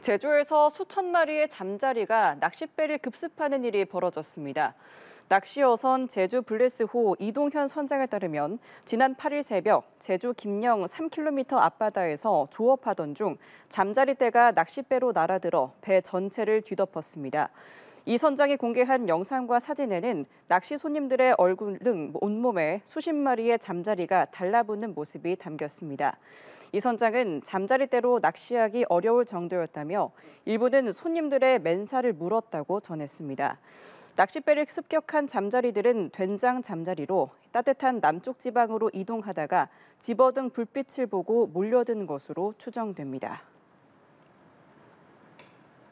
제주에서 수천 마리의 잠자리가 낚싯배를 급습하는 일이 벌어졌습니다. 낚시어선 제주 블레스호 이동현 선장에 따르면 지난 8일 새벽 제주 김영 3km 앞바다에서 조업하던 중잠자리대가 낚싯배로 날아들어 배 전체를 뒤덮었습니다. 이 선장이 공개한 영상과 사진에는 낚시 손님들의 얼굴 등 온몸에 수십 마리의 잠자리가 달라붙는 모습이 담겼습니다. 이 선장은 잠자리대로 낚시하기 어려울 정도였다며 일부는 손님들의 맨살을 물었다고 전했습니다. 낚싯배를 습격한 잠자리들은 된장 잠자리로 따뜻한 남쪽 지방으로 이동하다가 집어등 불빛을 보고 몰려든 것으로 추정됩니다.